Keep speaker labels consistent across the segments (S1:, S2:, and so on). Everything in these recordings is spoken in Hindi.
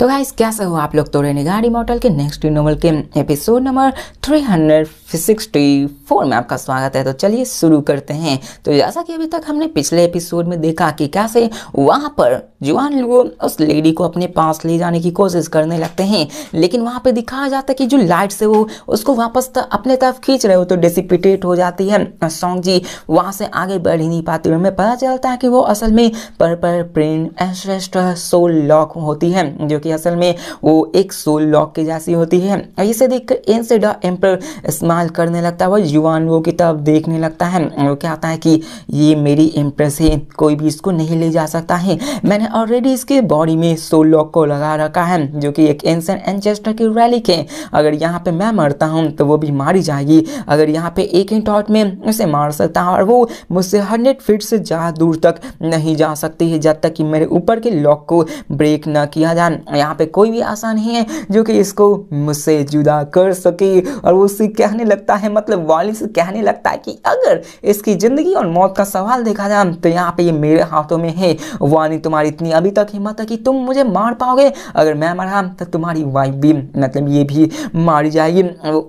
S1: तो गाइस कैसे हो आप लोग तो गाड़ी मॉडल के नेक्स्ट नोवल के एपिसोड नंबर 364 में आपका स्वागत है तो चलिए शुरू करते हैं तो जैसा कि अभी तक हमने पिछले एपिसोड में देखा कि कैसे वहां पर जवान लोग उस लेडी को अपने पास ले जाने की कोशिश करने लगते हैं लेकिन वहां पर दिखाया जाता है कि जो लाइट से वो उसको वापस तर, अपने तरफ खींच रहे हो तो डिसिपिटेट हो जाती है सॉन्ग जी वहाँ से आगे बढ़ ही नहीं पाती हमें पता चलता है कि वो असल में पर पर एस्ट्रेस्ट सोल लॉक होती है जो कि असल में वो एक सोल लॉक के जैसी होती है इसे देखकर एन से डा एम्पर स्माइल करने लगता है वह युवान वो की किताब देखने लगता है वो कहता है कि ये मेरी एम्प्रेस है कोई भी इसको नहीं ले जा सकता है मैंने ऑलरेडी इसके बॉडी में सोल लॉक को लगा रखा है जो कि एक एंसन एनचेस्टर की रैलिक है अगर यहाँ पर मैं मरता हूँ तो वो भी मारी जाएगी अगर यहाँ पर एक ही टॉट में उसे मार सकता हूँ और वो मुझसे हंड्रेड फीट से ज़्यादा दूर तक नहीं जा सकती है जब तक कि मेरे ऊपर के लॉक को ब्रेक ना किया जाए यहाँ पे कोई भी आशा नहीं है जो कि इसको मुझसे जुदा कर सके और वो उससे कहने लगता है मतलब वाली से कहने लगता है कि अगर इसकी ज़िंदगी और मौत का सवाल देखा जाए तो यहाँ पे ये मेरे हाथों में है वाली तुम्हारी इतनी अभी तक हिम्मत है कि तुम मुझे मार पाओगे अगर मैं मरा तो तुम्हारी वाइफ भी मतलब ये भी मारी जाएगी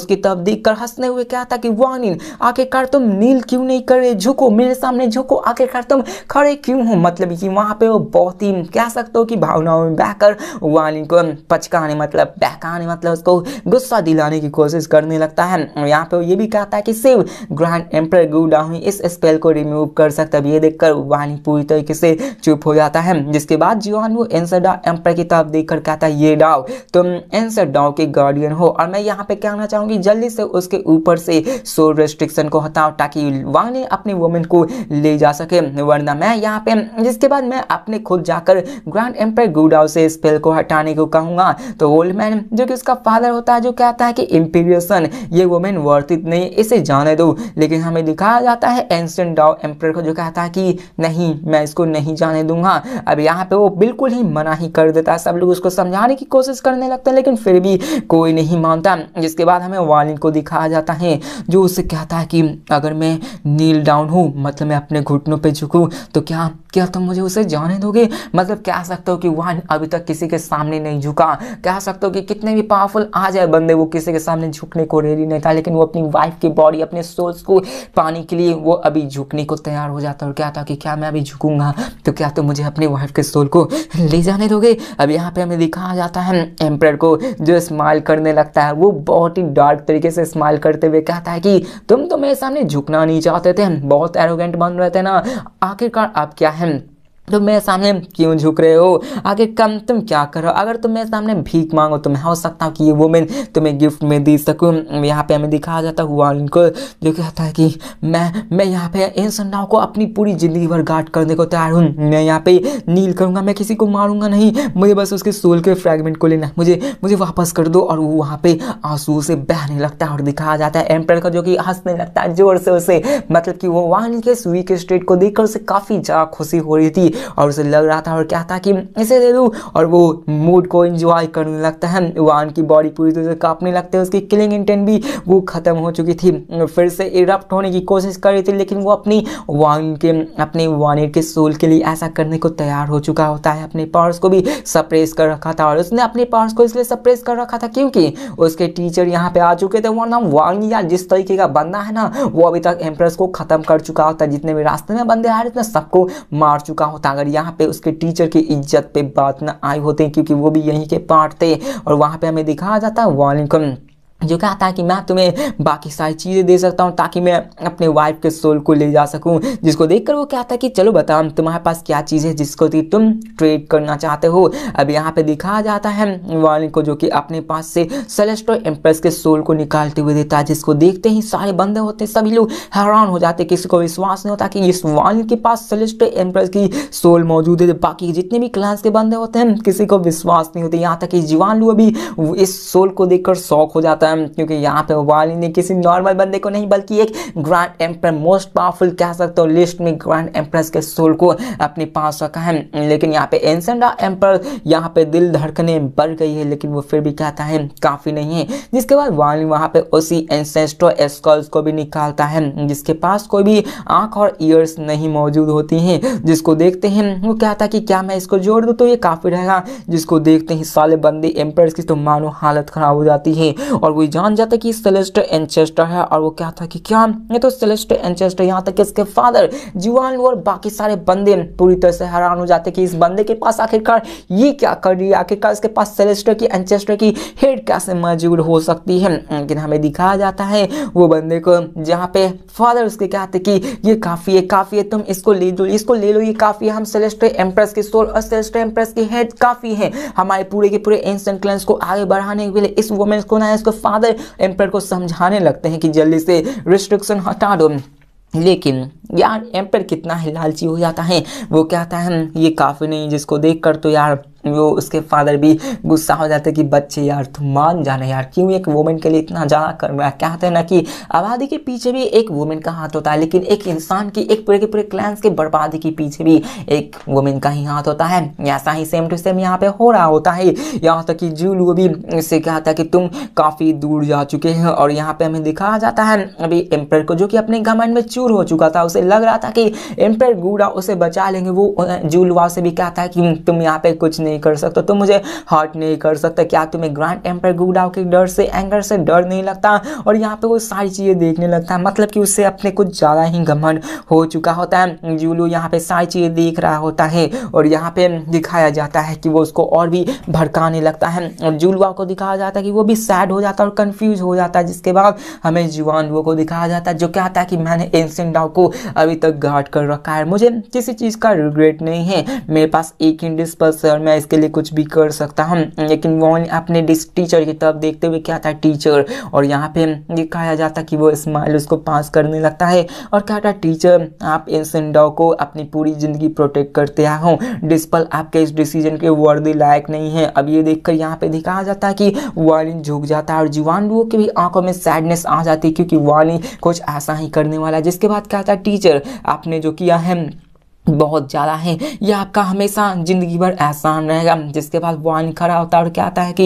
S1: उसकी तब देख कर हंसने हुए क्या था कि वानी आखिरकार तुम नील क्यों नहीं करे झुको मेरे सामने झुको आखिरकार तुम खड़े क्यों हो मतलब कि वहाँ पे वो बहुत ही कह सकते हो कि भावनाओं में बहकर वाली को पचकाने मतलब बहकाने मतलब उसको गुस्सा दिलाने की कोशिश करने लगता है यहाँ पे ये भी कहता है कि शिव ग्रैंड एम्पर गुडा हुई इस स्पेल को रिमूव कर सकता है ये देखकर वानी पूरी तरीके से चुप हो जाता है जिसके बाद जीवान वो एंसर डाव एम्पर की तरफ देखकर कहता है ये डाव तुम एंसर डाव के गार्डियन हो और मैं यहाँ पे कहना चाहूँगी जल्दी से उसके ऊपर से सोल रेस्ट्रिक्शन को हटाओ ताकि वानी अपने वोमेन को ले जा सके वरना मैं यहाँ पे जिसके बाद मैं अपने खुद जाकर ग्रैंड एम्पर गुडाव से स्पेल को हटाने को कहूँगा तो ओल्ड मैन जो कि उसका फादर होता है जो कहता है कि इम्पीरियसन ये वोमेन वर्तित नहीं इसे जाने दो लेकिन हमें दिखाया जाता है एंशियन डाओ एम्पर को जो कहता है कि नहीं मैं इसको नहीं जाने दूंगा अब यहाँ पे वो बिल्कुल ही मना ही कर देता है सब लोग उसको समझाने की कोशिश करने लगते हैं लेकिन फिर भी कोई नहीं मानता जिसके बाद हमें वालिन को दिखाया जाता है जो उसे कहता है कि अगर मैं नील डाउन हूँ मतलब मैं अपने घुटनों पर झुकूँ तो क्या क्या तुम मुझे उसे जाने दोगे मतलब कह सकते हो कि वह अभी तक किसी के सामने नहीं झुका कह सकते हो कि कितने भी पावरफुल आ जाए बंदे वो किसी के सामने झुकने को रेडी नहीं था लेकिन वो अपनी वाइफ की बॉडी अपने सोल्स को पाने के लिए वो अभी झुकने को तैयार हो जाता और क्या था कि क्या मैं अभी झुकूंगा तो क्या तुम मुझे अपनी वाइफ के सोल को ले जाने दोगे अब यहाँ पर हमें दिखाया जाता है एम्प्रेयर को जो स्माइल करने लगता है वो बहुत ही डार्क तरीके से स्माइल करते हुए कहता है कि तुम तो मेरे सामने झुकना नहीं चाहते थे बहुत एरोगेंट बन रहे थे ना आखिरकार आप क्या है أهم तुम तो मेरे सामने क्यों झुक रहे हो आगे कम तुम क्या करो अगर तुम मेरे सामने भीख मांगो तो मैं हो सकता हूँ कि ये वुमेन तुम्हें गिफ्ट में दे सकूँ यहाँ पे हमें दिखाया जाता हुआ उनको जो कहता है कि मैं मैं यहाँ पे इन संडाओं को अपनी पूरी ज़िंदगी भर गार्ड करने को तैयार हूँ मैं यहाँ पे नील करूँगा मैं किसी को मारूंगा नहीं मुझे बस उसके सोल के फ्रैगमेंट को लेना मुझे मुझे वापस कर दो और वो वहाँ पे आंसू से बहने लगता है और दिखाया जाता है एम्पर का जो कि हंसने लगता है जोर से उसे मतलब कि वो वाहन के स्वीक के स्ट्रेट को देखकर उसे काफ़ी ज़्यादा खुशी हो रही थी और उसे लग रहा था और क्या था कि इसे दे दूँ और वो मूड को इंजॉय करने लगता है वान की बॉडी पूरी तरह से काँपने लगते हैं उसकी किलिंग इंटेंट भी वो ख़त्म हो चुकी थी फिर से इरप्ट होने की कोशिश कर रही थी लेकिन वो अपनी वान के अपने वानेट के सोल के लिए ऐसा करने को तैयार हो चुका होता है अपने पावर्स को भी सप्रेस कर रखा था और उसने अपने पावर्स को इसलिए सप्रेस कर रखा था क्योंकि उसके टीचर यहाँ पे आ चुके थे वो नाम वांग या जिस तरीके का बंदा है ना वो अभी तक एम्प्रेस को ख़त्म कर चुका होता जितने भी रास्ते में बंदे आ रहे थे सबको मार चुका होता था अगर यहाँ पे उसके टीचर की इज्जत पे बात ना आई होती क्योंकि वो भी यहीं के पार्ट थे और वहाँ पे हमें दिखाया जाता है वालेकुम जो कहता है कि मैं तुम्हें बाकी सारी चीज़ें दे सकता हूँ ताकि मैं अपने वाइफ के सोल को ले जा सकूँ जिसको देखकर वो कहता है कि चलो बताओ तुम्हारे पास क्या चीज़ है जिसको कि तुम ट्रेड करना चाहते हो अब यहाँ पे दिखाया जाता है वाली को जो कि अपने पास से सेलेस्टो एम्प्रेस के सोल को निकालते हुए देता है जिसको देखते ही सारे बंदे होते सभी लोग हैरान हो जाते किसी को विश्वास नहीं होता कि इस वाली के पास सेलेस्टो एम्प्रेस की सोल मौजूद है बाकी जितने भी क्लास के बंदे होते हैं किसी को विश्वास नहीं होते यहाँ तक कि जीवाणु लोग इस सोल को देख शौक हो जाता है है क्योंकि यहाँ पे वाली ने किसी नॉर्मल बंदे को नहीं बल्कि एक ग्रैंड एम्पर मोस्ट पावरफुल कह सकते हो लिस्ट में ग्रैंड एम्प्रेस के सोल को अपने पास रखा है लेकिन यहाँ पे एंसेंडा एम्पर यहाँ पे दिल धड़कने बढ़ गई है लेकिन वो फिर भी कहता है काफ़ी नहीं है जिसके बाद वाली वहाँ पे उसी एंसेस्ट्रो एस्कॉल्स को भी निकालता है जिसके पास कोई भी आँख और ईयर्स नहीं मौजूद होती हैं जिसको देखते हैं वो कहता है कि क्या मैं इसको जोड़ दूँ तो ये काफ़ी रहेगा जिसको देखते ही साले बंदे एम्प्रेस की तो मानो हालत ख़राब हो जाती है और वो कोई जान जाता कि सेलेस्ट एनचेस्टर है और वो क्या था कि क्या ये तो सेलेस्ट एनचेस्टर यहाँ तक कि इसके फादर जुआन और बाकी सारे बंदे पूरी तरह से हैरान हो जाते कि इस बंदे के पास आखिरकार ये क्या कर रही है आखिरकार इसके पास सेलेस्टर की एनचेस्टर की हेड कैसे मौजूद हो सकती है लेकिन हमें दिखाया जाता है वो बंदे को जहाँ पे फादर उसके कहते कि ये काफ़ी है काफ़ी है तुम इसको ले लो इसको ले लो ये काफ़ी है हम सेलेस्टर एम्प्रेस की सोल और सेलेस्टर एम्प्रेस की हेड काफ़ी है हमारे पूरे के पूरे एंशियन क्लेंस को आगे बढ़ाने के लिए इस वुमेन्स को ना इसको फादर एम्पर को समझाने लगते हैं कि जल्दी से रिस्ट्रिक्शन हटा दो लेकिन यार एम्पर कितना ही लालची हो जाता है वो कहता है ये काफ़ी नहीं जिसको देखकर तो यार वो उसके फादर भी गुस्सा हो जाते कि बच्चे यार तुम मान जाना यार क्यों एक वोमेन के लिए इतना ज़्यादा कर रहा है कहते हैं ना कि आबादी के पीछे भी एक वोमेन का हाथ होता है लेकिन एक इंसान की एक पूरे के पूरे क्लैंस की बर्बादी के पीछे भी एक वोमेन का ही हाथ होता है ऐसा ही सेम टू सेम यहाँ पर हो रहा होता है यहाँ तक कि जूलू भी इससे कहता है कि तुम काफ़ी दूर जा चुके हैं और यहाँ पर हमें दिखाया जाता है अभी एम्पर को जो कि अपने घमंड में चूर हो चुका था उसे लग रहा था कि एम्पर गूड़ा उसे बचा लेंगे वो जूलुआ से भी कहता है कि तुम यहाँ पे कुछ नहीं नहीं कर सकता तुम तो मुझे हर्ट नहीं कर सकता क्या तुम्हें ग्रैंड एम्पर गुडाव के डर से एंगर से डर नहीं लगता और यहाँ पे वो सारी चीज़ें देखने लगता है मतलब कि उससे अपने कुछ ज़्यादा ही घमंड हो चुका होता है जूलू यहाँ पे सारी चीज़ें देख रहा होता है और यहाँ पे दिखाया जाता है कि वो उसको और भी भड़काने लगता है और जुलवा को दिखाया जाता है कि वो भी सैड हो जाता है और कन्फ्यूज हो जाता है जिसके बाद हमें जुआन वो को दिखाया जाता है जो क्या है कि मैंने एंसेंट डाव को अभी तक गार्ड कर रखा है मुझे किसी चीज़ का रिग्रेट नहीं है मेरे पास एक इंडिस डिस्पल्स मैं उसके लिए कुछ भी कर सकता हूँ लेकिन वो अपने टीचर की तरफ देखते हुए क्या था टीचर और यहाँ पे ये कहा जाता कि वो स्माइल उसको पास करने लगता है और क्या था टीचर आप इस इंडो को अपनी पूरी ज़िंदगी प्रोटेक्ट करते आ हो डिस्पल आपके इस डिसीजन के वर्दी लायक नहीं है अब ये देख कर यहाँ पे दिखाया जाता है कि वालिन झुक जाता है और जुवान लोगों की भी आंखों में सैडनेस आ जाती है क्योंकि वालिन कुछ ऐसा ही करने वाला है जिसके बाद क्या था टीचर आपने जो किया है बहुत ज़्यादा है यह आपका हमेशा ज़िंदगी भर एहसान रहेगा जिसके बाद वाइन खड़ा होता है और क्या आता है कि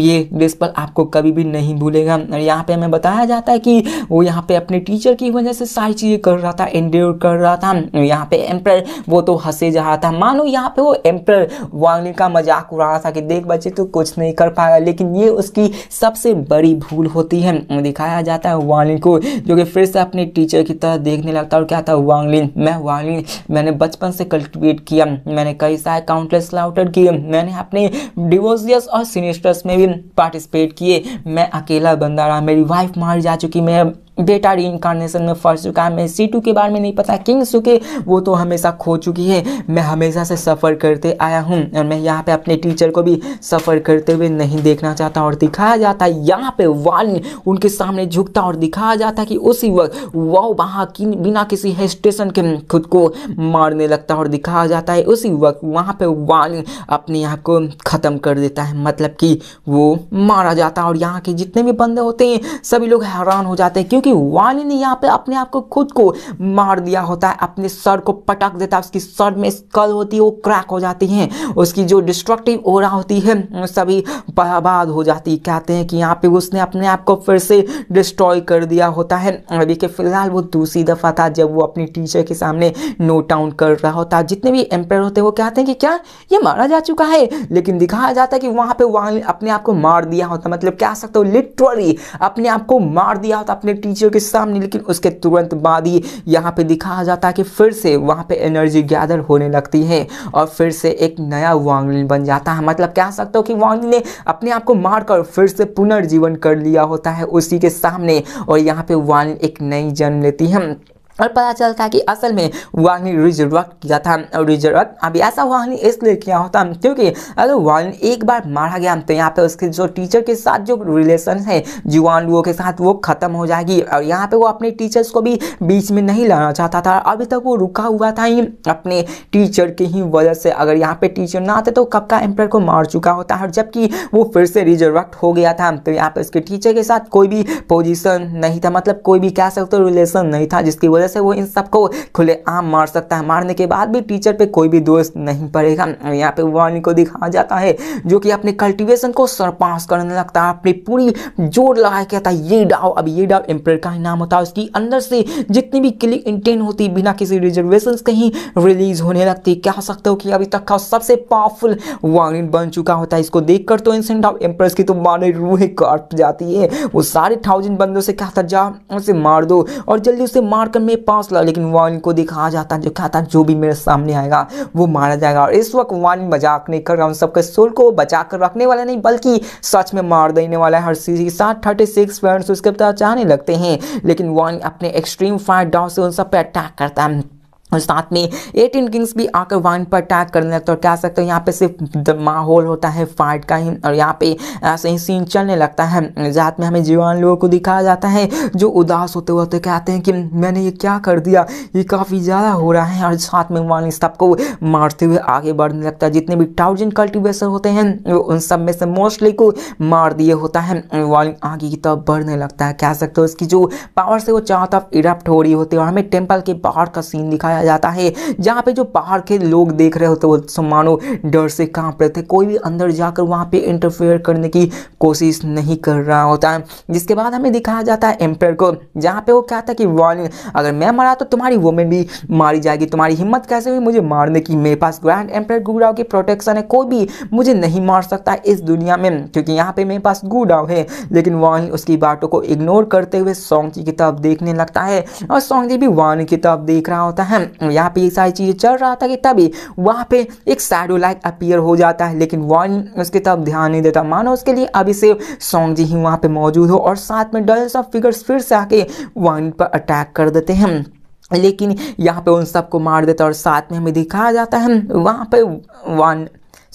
S1: ये पर आपको कभी भी नहीं भूलेगा और यहाँ पे हमें बताया जाता है कि वो यहाँ पे अपने टीचर की वजह से सारी चीज़ें कर रहा था एंड कर रहा था यहाँ पे एम्प्रायर वो तो हंसे जा रहा था मानो यहाँ पे वो एम्प्रायर वाइन का मजाक उड़ा रहा था कि देख बच्चे तो कुछ नहीं कर पाएगा लेकिन ये उसकी सबसे बड़ी भूल होती है दिखाया जाता है वांगलिन को जो कि फिर से अपने टीचर की तरह देखने लगता है और क्या था वांगलिन मैं वाली मैंने बचपन से कल्टिवेट किया मैंने कई सारे काउंटलेस लाउटर किए मैंने अपने डिवोर्सियस और सीनेस्टर्स में भी पार्टिसिपेट किए मैं अकेला बंदा रहा मेरी वाइफ मार जा चुकी मैं बेटा इनकारनेशन में फंस चुका है हमें सीटू के बारे में नहीं पता किंग सुके वो तो हमेशा खो चुकी है मैं हमेशा से सफ़र करते आया हूँ और मैं यहाँ पे अपने टीचर को भी सफ़र करते हुए नहीं देखना चाहता और दिखाया जाता है यहाँ पे वाल उनके सामने झुकता और दिखाया जाता है कि उसी वक्त वह वहाँ कि बिना किसी हेस्टेशन के खुद को मारने लगता है और दिखाया जाता है उसी वक्त वहाँ पर वाल अपने आप को ख़त्म कर देता है मतलब कि वो मारा जाता है और यहाँ के जितने भी बंदे होते हैं सभी लोग हैरान हो जाते हैं क्योंकि कि वाली ने यहाँ पे अपने आप को खुद को मार दिया होता है अपने सर को पटक देता है उसकी सर में स्कल होती है वो क्रैक हो जाती है उसकी जो डिस्ट्रक्टिव ओरा होती है सभी बर्बाद हो जाती है कहते हैं कि यहाँ पे उसने अपने आप को फिर से डिस्ट्रॉय कर दिया होता है अभी के फिलहाल वो दूसरी दफ़ा था जब वो अपनी टीचर के सामने नोट डाउन कर रहा होता जितने भी एम्पायर होते हैं वो कहते हैं कि क्या ये मारा जा चुका है लेकिन दिखाया जाता है कि वहाँ पर वाली अपने आप को मार दिया होता मतलब कह सकते हो लिटरली अपने आप को मार दिया होता अपने टीचर एनजीओ के सामने लेकिन उसके तुरंत बाद ही यहाँ पे दिखाया जाता है कि फिर से वहाँ पे एनर्जी गैदर होने लगती है और फिर से एक नया वांगलिन बन जाता है मतलब कह सकते हो कि वांगलिन ने अपने आप को मारकर फिर से पुनर्जीवन कर लिया होता है उसी के सामने और यहाँ पे वांगलिन एक नई जन्म लेती है और पता चलता है कि असल में वार्नी रिजर्व किया था और रिजर्व अभी ऐसा वार्नी इसलिए किया होता क्योंकि अगर वाहन एक बार मारा गया तो यहाँ पे उसके जो टीचर के साथ जो रिलेशन है जुआन के साथ वो ख़त्म हो जाएगी और यहाँ पे वो अपने टीचर्स को भी बीच में नहीं लाना चाहता था अभी तक वो रुका हुआ था ही अपने टीचर की ही वजह से अगर यहाँ पे टीचर ना आते तो कब का एम्पायर को मार चुका होता है जबकि वो फिर से रिजर्व हो गया था तो यहाँ पे उसके टीचर के साथ कोई भी पोजिशन नहीं था मतलब कोई भी कह सकते रिलेशन नहीं था जिसकी वजह वजह से वो इन सबको खुलेआम मार सकता है मारने के बाद भी टीचर पे कोई भी दोष नहीं पड़ेगा यहाँ पे वार्निंग को दिखाया जाता है जो कि अपने कल्टिवेशन को सरपास करने लगता है अपनी पूरी जोर लगा कहता है ये डाव अब ये डाव एम्पर का ही नाम होता है उसकी अंदर से जितनी भी क्लिक इंटेन होती बिना किसी रिजर्वेशन के ही रिलीज होने लगती कह सकते हो कि अभी तक का सबसे पावरफुल वार्निंग बन चुका होता है इसको देख तो इंसेंट ऑफ एम्प्रेस की तो मारे रूह काट जाती है वो सारे थाउजेंड बंदों से कहता जा उसे मार दो और जल्दी उसे मारकर कर मैं पास लगा लेकिन वान को दिखाया जाता जो कहता जो भी मेरे सामने आएगा वो मारा जाएगा और इस वक्त वान मजाक नहीं कर रहा हम सबके सोल को बचा कर रखने वाला नहीं बल्कि सच में मार देने वाला है हर सीज के साथ थर्टी सिक्स फ्रेंड्स उसके पता चाहने लगते हैं लेकिन वान अपने एक्सट्रीम फायर डाउन से उन सब पर अटैक करता है और साथ में एटीन किंग्स भी आकर वन पर अटैक करने लगता है और कह सकते हो यहाँ पे सिर्फ माहौल होता है फाइट का ही और यहाँ पे ऐसे ही सीन चलने लगता है जात में हमें जीवान लोगों को दिखाया जाता है जो उदास होते होते तो कहते हैं कि मैंने ये क्या कर दिया ये काफ़ी ज़्यादा हो रहा है और साथ में वन सबको मारते हुए आगे बढ़ने लगता है जितने भी टाउजेंड कल्टिवेशन होते हैं उन सब में से मोस्टली को मार दिए होता है वन आगे की तरफ बढ़ने लगता है कह सकते हो उसकी जो पावर से वो चारों तरफ इरप्ट हो रही होती है और हमें टेम्पल के बाहर का सीन दिखाया दिखाया जाता है जहाँ पे जो बाहर के लोग देख रहे होते वो मानो डर से कांप रहे थे कोई भी अंदर जाकर वहाँ पे इंटरफेयर करने की कोशिश नहीं कर रहा होता है जिसके बाद हमें दिखाया जाता है एम्पायर को जहाँ पे वो क्या था कि वार्निंग अगर मैं मरा तो तुम्हारी वोमेन भी मारी जाएगी तुम्हारी हिम्मत कैसे हुई मुझे मारने की मेरे पास ग्रैंड एम्पायर गुडाव की प्रोटेक्शन है कोई भी मुझे नहीं मार सकता इस दुनिया में क्योंकि यहाँ पे मेरे पास गुडाव है लेकिन वार्निंग उसकी बातों को इग्नोर करते हुए सॉन्ग की तरफ देखने लगता है और सॉन्ग जी भी वार्निंग की तरफ देख रहा होता है यहाँ पे ये सारी चीज़ें चल रहा था कि तभी वहाँ पे एक सैडो लाइक अपियर हो जाता है लेकिन वॉन उसके तब ध्यान नहीं देता मानो उसके लिए अभी से सॉन्ग जी ही वहाँ पर मौजूद हो और साथ में डल ऑफ फिगर्स फिर से आके वन पर अटैक कर देते हैं लेकिन यहाँ पे उन सबको मार देता और साथ में हमें दिखाया जाता है वहाँ पे वन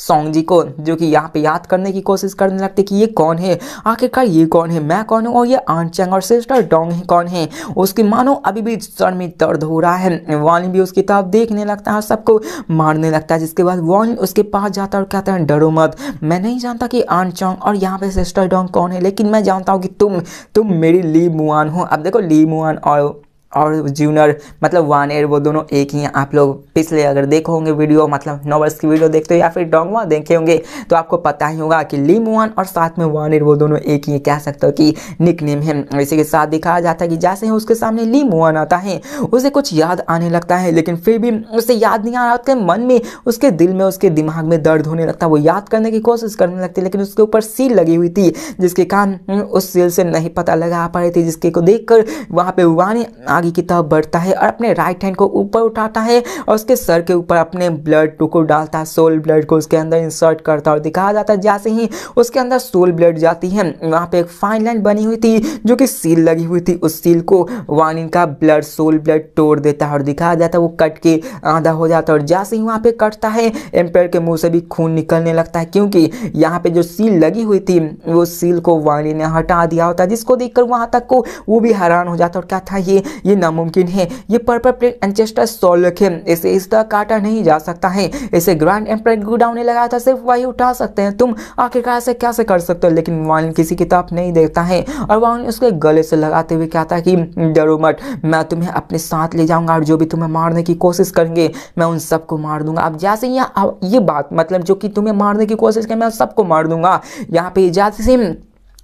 S1: सॉन्ग जी को जो कि यहाँ पे याद करने की कोशिश करने लगते कि ये कौन है आखिरकार ये कौन है मैं कौन हूँ और ये आंट चैंग और सिस्टर डोंग कौन है उसकी मानो अभी भी सर में दर्द हो रहा है वानी भी उसकी तरफ देखने लगता है और सबको मारने लगता है जिसके बाद वानी उसके पास जाता है और कहता है डरो मत मैं नहीं जानता कि आंट चौंग और यहाँ पे सिस्टर डोंग कौन है लेकिन मैं जानता हूँ कि तुम तुम मेरी ली मुआन हो अब देखो ली मुआन और और जूनियर मतलब वन ईयर वो दोनों एक ही हैं आप लोग पिछले अगर देखो होंगे वीडियो मतलब नौ वर्ष की वीडियो देखते हो या फिर डोंगवा देखे होंगे तो आपको पता ही होगा कि लिम वन और साथ में वन ईयर वो दोनों एक ही कह सकते हो कि निक नेम है इसी के साथ दिखाया जाता है कि जैसे ही उसके सामने लिम वन आता है उसे कुछ याद आने लगता है लेकिन फिर भी उसे याद नहीं आ रहा उसके मन में उसके दिल में उसके दिमाग में दर्द होने लगता है वो याद करने की कोशिश करने लगती है लेकिन उसके ऊपर सील लगी हुई थी जिसके कारण उस सील से नहीं पता लगा पा रही थी जिसके को देख कर वहाँ पर वानी आगे की तरफ बढ़ता है और अपने राइट हैंड को ऊपर उठाता है और उसके सर के ऊपर अपने ब्लड को डालता है सोल ब्लड को उसके अंदर इंसर्ट करता है और दिखाया जाता है जैसे ही उसके अंदर सोल ब्लड जाती है वहाँ पर एक फाइन लाइन बनी हुई थी जो कि सील लगी हुई थी उस सील को वानिन का ब्लड सोल ब्लड तोड़ देता है और दिखाया जाता है वो कट के आधा हो जाता है और जैसे ही वहाँ पर कटता है एम्पेयर के मुँह से भी खून निकलने लगता है क्योंकि यहाँ पर जो सील लगी हुई थी वो सील को वानी ने हटा दिया होता जिसको देखकर वहाँ तक को वो भी हैरान हो जाता और क्या था ये ये ये नामुमकिन है ये पर्पल प्लेट एंचेस्टर सोलक है इसे इस तरह काटा नहीं जा सकता है इसे ग्रैंड एम्पर गुडाउन ने लगाया था सिर्फ वही उठा सकते हैं तुम आखिरकार से क्या से कर सकते हो लेकिन वान किसी किताब नहीं देखता है और वान उसके गले से लगाते हुए कहता है कि डरो मत मैं तुम्हें अपने साथ ले जाऊंगा और जो भी तुम्हें मारने की कोशिश करेंगे मैं उन सबको मार दूंगा अब जैसे यहाँ ये बात मतलब जो कि तुम्हें मारने की कोशिश करें मैं उन सबको मार दूंगा यहाँ पे जैसे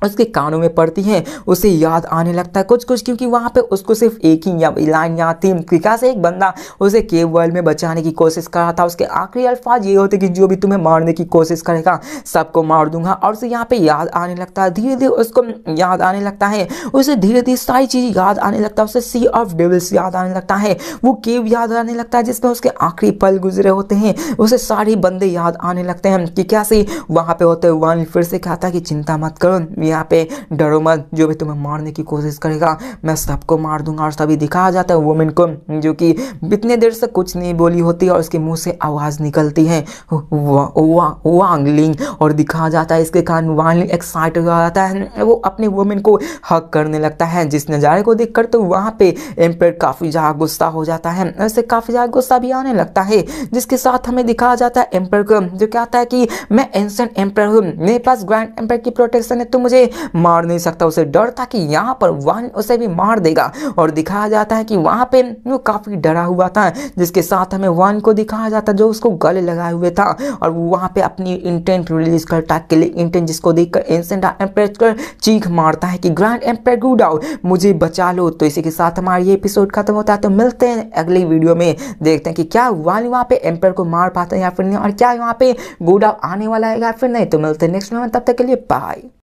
S1: उसके कानों में पड़ती है उसे याद आने लगता है कुछ कुछ क्योंकि वहाँ पे उसको सिर्फ एक ही या लाइन याद थी कृका से एक बंदा उसे केव वर्ल्ड में बचाने की कोशिश कर रहा था उसके आखिरी अल्फाज ये होते कि जो भी तुम्हें मारने की कोशिश करेगा सबको मार दूंगा और उसे यहाँ पे याद आने लगता है धीरे धीरे उसको याद आने लगता है उसे धीरे धीरे सारी चीज़ याद आने लगता है उसे सी ऑफ डेवल्स याद आने लगता है वो केव याद आने लगता है जिसमें उसके आखिरी पल गुजरे होते हैं उसे सारे बंदे याद आने लगते हैं कि कैसे वहाँ पर होते हुए फिर से कहा था कि चिंता मत करो यहाँ पे डरो मत जो भी तुम्हें मारने की कोशिश करेगा मैं सबको मार दूंगा और सभी दिखाया जाता है वुमेन को जो कि इतने देर से कुछ नहीं बोली होती और उसके मुंह से आवाज़ निकलती है वा, वा, वांगलिंग और दिखाया जाता है इसके कारण वांगलिंग एक्साइट हो जाता है वो अपने वुमेन को हक करने लगता है जिस नज़ारे को देख तो वहाँ पे एम्पेयर काफ़ी ज़्यादा गुस्सा हो जाता है ऐसे काफ़ी ज़्यादा गुस्सा भी आने लगता है जिसके साथ हमें दिखाया जाता है एम्पेयर को जो कहता है कि मैं एंसेंट एम्पेयर हूँ मेरे पास ग्रैंड एम्पेयर की प्रोटेक्शन है तो मुझे उसे मार नहीं सकता उसे डर था कि यहाँ पर वान उसे भी मार देगा और दिखाया जाता है कि वहाँ पे वो काफ़ी डरा हुआ था जिसके साथ हमें वान को दिखाया जाता जो उसको गले लगाए हुए था और वो वहाँ पर अपनी इंटेंट रिलीज करता के लिए इंटेंट जिसको देख कर एंसेंट एम्परेटर चीख मारता है कि ग्रैंड एम्परेट गुड आउट मुझे बचा लो तो इसी के साथ हमारा ये एपिसोड खत्म होता है तो मिलते हैं अगली वीडियो में देखते हैं कि क्या वान वहाँ पे एम्परेट को मार पाते हैं या फिर नहीं और क्या वहाँ पे गुड आउट आने वाला है या फिर नहीं तो मिलते हैं नेक्स्ट में तब तक के लिए बाय